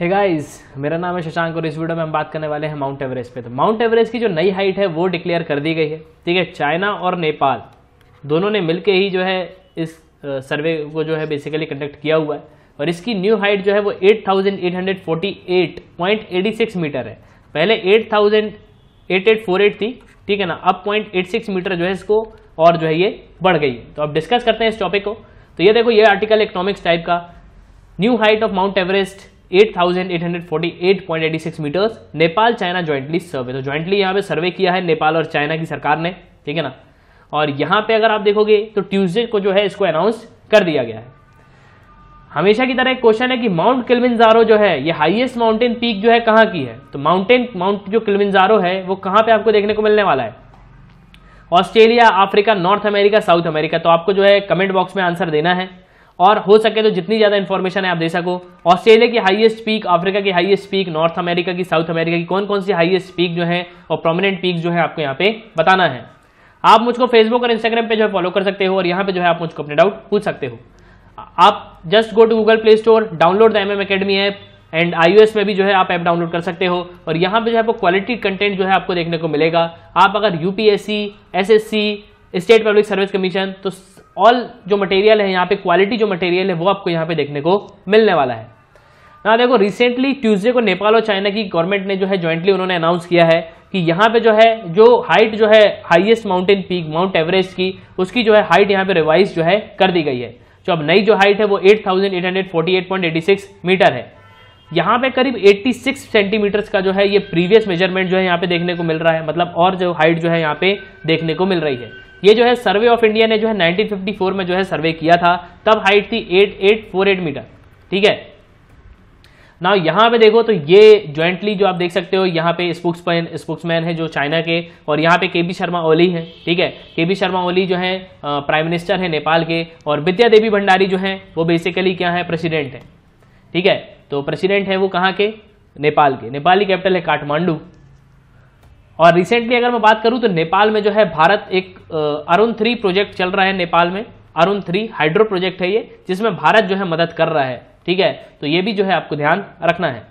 हे hey guys मेरा नाम है शशांक और इस वीडियो में हम बात करने वाले हैं माउंट एवरेस्ट पे तो माउंट एवरेस्ट की जो नई हाइट है वो डिक्लेयर कर दी गई है ठीक है चाइना और नेपाल दोनों ने मिलकर ही जो है इस सर्वे को जो है बेसिकली कंडक्ट किया हुआ है और इसकी न्यू हाइट जो है वो 8,848.86 मीटर है पहले एट थी ठीक है ना अब पॉइंट मीटर जो है इसको और जो है ये बढ़ गई तो अब डिस्कस करते हैं इस टॉपिक को तो ये देखो ये आर्टिकल इकोनॉमिक्स टाइप का new height of Mount Everest 8,848.86 metres Nepal China jointly survey तो ज्वाइंटली यहाँ पे सर्वे किया है नेपाल और चाइना की सरकार ने ठीक है ना और यहाँ पे अगर आप देखोगे तो ट्यूसडे को जो है इसको अनाउंस कर दिया गया है हमेशा की तरह एक क्वेश्चन है कि माउंट किलमिनजारो जो है ये हाईएस्ट माउंटेन पीक जो है कहाँ की है तो माउंटेन माउंट जो किलमिनजारो है वो कहाँ पे आपको देखने को मिलने वाला है Australia Africa North America South America तो आपको जो है कमेंट बॉक्स में आंसर देना है और हो सके तो जितनी ज़्यादा इन्फॉर्मेशन है आप दे सको ऑस्ट्रेलिया की हाईएस्ट पीक अफ्रीका की हाईएस्ट पीक नॉर्थ अमेरिका की साउथ अमेरिका की कौन कौन सी हाईएस्ट पीक जो है और प्रोमिनेंट पीक जो है आपको यहाँ पे बताना है आप मुझको फेसबुक और इंस्टाग्राम पे जो है फॉलो कर सकते हो और यहाँ पे जो है आप मुझको अपने डाउट पूछ सकते हो आप just go to Google Play Store download the M M academy app and आई में भी जो है आप ऐप डाउनलोड कर सकते हो और यहाँ पे जो है आपको क्वालिटी कंटेंट जो है आपको देखने को मिलेगा आप अगर UPSC SSC state public service commission तो ऑल जो मटेरियल है यहाँ पे क्वालिटी जो मटेरियल है वो आपको यहाँ पे देखने को मिलने वाला है ना देखो रिसेंटली ट्यूसडे को नेपाल और चाइना की गवर्नमेंट ने जो है ज्वाइंटली उन्होंने अनाउंस किया है कि यहाँ पे जो है जो हाइट जो है highest mountain peak Mount Everest की उसकी जो है हाइट यहाँ पे रिवाइज जो है कर दी गई है जो अब नई जो हाइट है वो एट मीटर है यहाँ पे करीब 86 सेंटीमीटर का जो है ये प्रीवियस मेजरमेंट जो है यहाँ पे देखने को मिल रहा है मतलब और जो हाइट जो है यहाँ पे देखने को मिल रही है ये जो है सर्वे ऑफ इंडिया ने जो है 1954 में जो है सर्वे किया था तब हाइट थी 8848 मीटर ठीक है ना यहाँ पे देखो तो ये ज्वाइंटली जो आप देख सकते हो यहाँ पे स्पोक्समैन स्पोक्समैन है जो चाइना के और यहाँ पे बी शर्मा ओली हैं ठीक है बी शर्मा ओली जो है प्राइम मिनिस्टर है नेपाल के और विद्या देवी भंडारी जो है वो बेसिकली क्या है प्रेसिडेंट है ठीक है तो प्रेसिडेंट हैं वो कहाँ के नेपाल के नेपाली कैपिटल है काठमांडू और रिसेंटली अगर मैं बात करूँ तो नेपाल में जो है भारत एक अरुण थ्री प्रोजेक्ट चल रहा है नेपाल में अरुण थ्री हाइड्रो प्रोजेक्ट है ये जिसमें भारत जो है मदद कर रहा है ठीक है तो ये भी जो है आपको ध्यान रखना है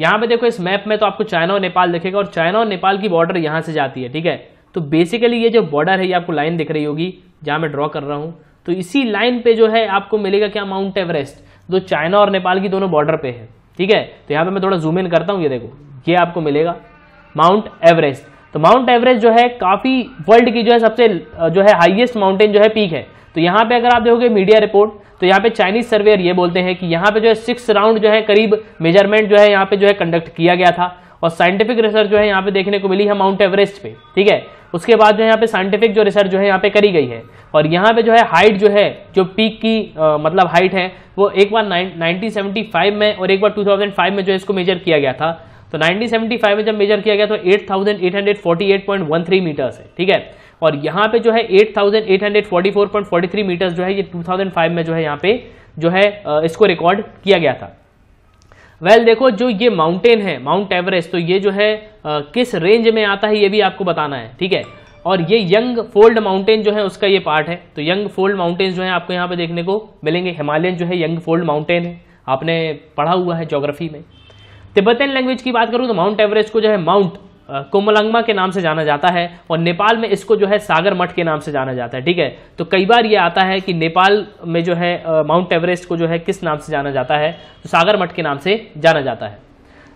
यहाँ पे देखो इस मैप में तो आपको चाइना और नेपाल दिखेगा और चाइना और नेपाल की बॉर्डर यहाँ से जाती है ठीक है तो बेसिकली ये जो बॉर्डर है ये आपको लाइन दिख रही होगी जहाँ मैं ड्रॉ कर रहा हूँ तो इसी लाइन पे जो है आपको मिलेगा क्या माउंट एवरेस्ट जो चाइना और नेपाल की दोनों बॉर्डर पे है ठीक है तो यहाँ पे मैं थोड़ा जूम इन करता हूँ ये देखो ये आपको मिलेगा माउंट एवरेस्ट तो माउंट एवरेस्ट जो है काफ़ी वर्ल्ड की जो है सबसे जो है हाइएस्ट माउंटेन जो है पीक है तो यहाँ पे अगर आप देखोगे मीडिया रिपोर्ट तो यहाँ पे चाइनीज सर्वेयर ये बोलते हैं कि यहाँ पे जो है सिक्स राउंड जो है करीब मेजरमेंट जो है यहाँ पे जो है कंडक्ट किया गया था और साइंटिफिक रिसर्च जो है यहाँ पे देखने को मिली है माउंट एवरेस्ट पे ठीक है उसके बाद जो है यहाँ पे साइंटिफिक जो रिसर्च जो है यहाँ पे करी गई है और यहाँ पे जो है हाइट जो है जो पीक की आ, मतलब हाइट है वो एक बार नाइनटीन में और एक बार टू में जो है इसको मेजर किया गया था तो 1975 में जब मेजर किया गया तो 8,848.13 मीटर्स है ठीक है और यहाँ पे जो है 8,844.43 मीटर्स जो है ये 2005 में जो है यहाँ पे जो है इसको रिकॉर्ड किया गया था वेल well, देखो जो ये माउंटेन है माउंट एवरेस्ट तो ये जो है आ, किस रेंज में आता है ये भी आपको बताना है ठीक है और ये यंग फोल्ड माउंटेन जो है उसका ये पार्ट है तो यंग फोल्ड माउंटेन जो है आपको यहाँ पे देखने को मिलेंगे हिमालयन जो है यंग फोल्ड माउंटेन है आपने पढ़ा हुआ है जोग्राफी में तिब्बतन लैंग्वेज की बात करूँ तो माउंट एवरेस्ट को जो है माउंट कोमलंगमा के नाम से जाना जाता है और नेपाल में इसको जो है सागर मठ के नाम से जाना जाता है ठीक है तो कई बार ये आता है कि नेपाल में जो है माउंट एवरेस्ट को जो है किस नाम से जाना जाता है तो सागर मठ के नाम से जाना जाता है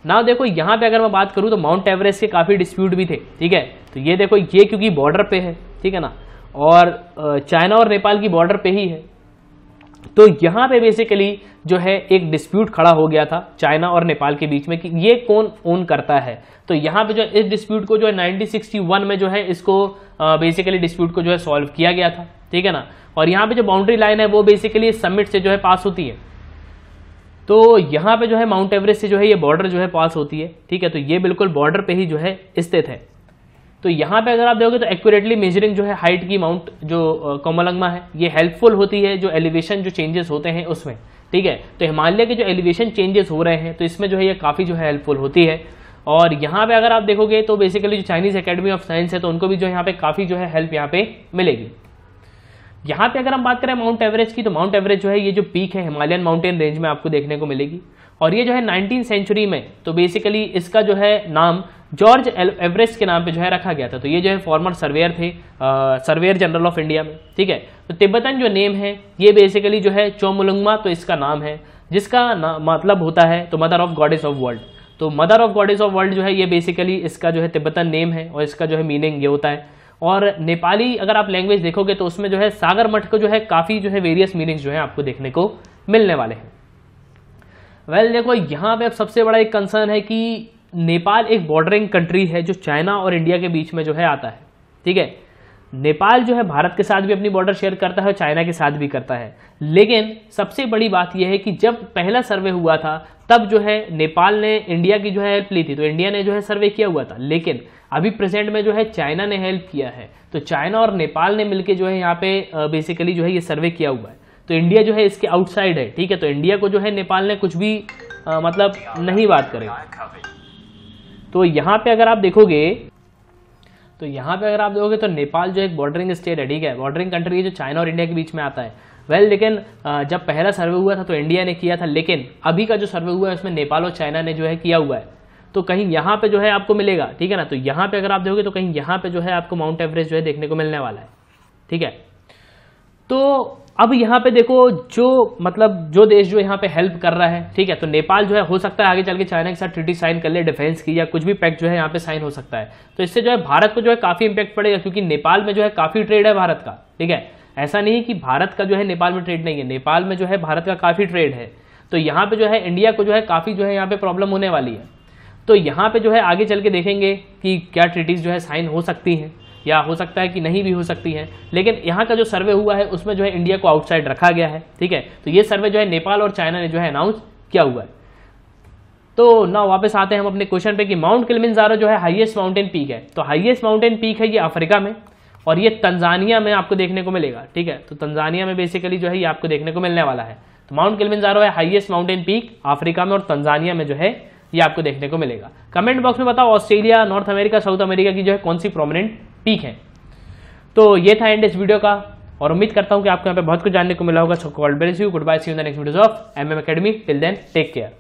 ना देखो यहाँ पे अगर मैं बात करूँ तो माउंट एवरेस्ट के काफ़ी डिस्प्यूट भी थे ठीक है तो ये देखो ये क्योंकि बॉर्डर पे है ठीक है ना और चाइना और नेपाल की बॉर्डर पे ही है तो यहाँ पे बेसिकली जो है एक डिस्प्यूट खड़ा हो गया था चाइना और नेपाल के बीच में कि ये कौन ओन करता है तो यहाँ पे जो इस डिस्प्यूट को जो है 1961 में जो है इसको बेसिकली डिस्प्यूट को जो है सॉल्व किया गया था ठीक है ना और यहाँ पे जो बाउंड्री लाइन है वो बेसिकली समिट से जो है पास होती है तो यहाँ पर जो है माउंट एवरेस्ट से जो है ये बॉर्डर जो है पास होती है ठीक है तो ये बिल्कुल बॉर्डर पे ही जो है स्थित है तो यहाँ पे अगर आप देखोगे तो एक्यूरेटली मेजरिंग जो है हाइट की माउंट जो कोमलंगमा है ये हेल्पफुल होती है जो एलिवेशन जो चेंजेस होते हैं उसमें ठीक है तो हिमालय के जो एलिवेशन चेंजेस हो रहे हैं तो इसमें जो है ये काफ़ी जो है हेल्पफुल होती है और यहाँ पे अगर आप देखोगे तो बेसिकली जो चाइनीज़ अकेडमी ऑफ साइंस है तो उनको भी जो यहाँ पे काफ़ी जो है हेल्प यहाँ पे मिलेगी यहाँ पे अगर हम बात करें माउंट एवरेज की तो माउंट एवरेज जो है ये जो पीक है हिमालयन माउंटेन रेंज में आपको देखने को मिलेगी और ये जो है नाइनटीन सेंचुरी में तो बेसिकली इसका जो है नाम जॉर्ज एवरेस्ट के नाम पे जो है रखा गया था तो ये जो है फॉर्मर सर्वेयर थे सर्वेयर जनरल ऑफ इंडिया में ठीक है तो तिब्बतन जो नेम है ये बेसिकली जो है चोमुलुंगमा तो इसका नाम है जिसका ना, मतलब होता है तो mother of goddess of world तो mother of goddess of world जो है ये बेसिकली इसका जो है तिब्बतन नेम है और इसका जो है मीनिंग ये होता है और नेपाली अगर आप लैंग्वेज देखोगे तो उसमें जो है सागर मठ को जो है काफ़ी जो है वेरियस मीनिंग्स जो है आपको देखने को मिलने वाले हैं वेल well, देखो यहाँ पे अब सबसे बड़ा एक कंसर्न है कि नेपाल एक बॉर्डरिंग कंट्री है जो चाइना और इंडिया के बीच में जो है आता है ठीक है नेपाल जो है भारत के साथ भी अपनी बॉर्डर शेयर करता है और चाइना के साथ भी करता है लेकिन सबसे बड़ी बात यह है कि जब पहला सर्वे हुआ था तब जो है नेपाल ने इंडिया की जो है हेल्प ली थी तो इंडिया ने जो है सर्वे किया हुआ था लेकिन अभी प्रेजेंट में जो है चाइना ने हेल्प किया है तो चाइना और नेपाल ने मिलकर जो है यहाँ पे बेसिकली जो है ये सर्वे किया हुआ है तो इंडिया जो है इसके आउटसाइड है ठीक है तो इंडिया को जो है नेपाल ने कुछ भी आ, मतलब नहीं बात करेगा तो यहाँ पे अगर आप देखोगे तो यहाँ पे अगर आप देखोगे तो नेपाल जो एक बॉर्डरिंग स्टेट है ठीक है बॉर्डरिंग कंट्री जो चाइना और इंडिया के बीच में आता है वेल well, लेकिन जब पहला सर्वे हुआ था तो इंडिया ने किया था लेकिन अभी का जो सर्वे हुआ है उसमें नेपाल और चाइना ने जो है किया हुआ है तो कहीं यहाँ पे जो है आपको मिलेगा ठीक है ना तो यहाँ पे अगर आप देखोगे तो कहीं यहाँ पे जो है आपको माउंट एवरेस्ट जो है देखने को मिलने वाला है ठीक है तो अब यहाँ पे देखो जो मतलब जो देश जो यहाँ पे हेल्प कर रहा है ठीक है तो नेपाल जो है हो सकता है आगे चल के चाइना के साथ ट्रिटी साइन कर ले डिफेंस की या कुछ भी पैक्ट जो है यहाँ पे साइन हो सकता है तो इससे जो है भारत को जो है काफ़ी इंपैक्ट पड़ेगा क्योंकि नेपाल में जो है काफ़ी ट्रेड है भारत का ठीक है ऐसा नहीं कि भारत का जो है नेपाल में ट्रेड नहीं है नेपाल में जो है भारत का काफ़ी ट्रेड है तो यहाँ पर जो है इंडिया को जो है काफ़ी जो है यहाँ पर प्रॉब्लम होने वाली है तो यहाँ पर जो है आगे चल के देखेंगे कि क्या ट्रिटीज़ जो है साइन हो सकती हैं या हो सकता है कि नहीं भी हो सकती है लेकिन यहाँ का जो सर्वे हुआ है उसमें जो है इंडिया को आउटसाइड रखा गया है ठीक है तो ये सर्वे जो है नेपाल और चाइना ने जो है अनाउंस किया हुआ है तो ना वापस आते हैं हम अपने क्वेश्चन पे कि माउंट किलिमंजारो जो है हाईएस्ट माउंटेन पीक है तो हाईएस्ट माउंटेन पीक है ये अफ्रीका में और ये तंजानिया में आपको देखने को मिलेगा ठीक है तो तंजानिया में बेसिकली जो है ये आपको देखने को मिलने वाला है तो माउंट किलिमंजारो है हाईएस्ट माउंटेन पीक अफ्रीका में और तंजानिया में जो है ये आपको देखने को मिलेगा कमेंट बॉक्स में बताओ Australia North America South America की जो है कौन सी प्रोमिनेंट पीक है तो ये था एंड इस वीडियो का और उम्मीद करता हूँ कि आपको यहाँ पे बहुत कुछ जानने को मिला होगा so call base you good bye see you the next videos of M M academy till then take care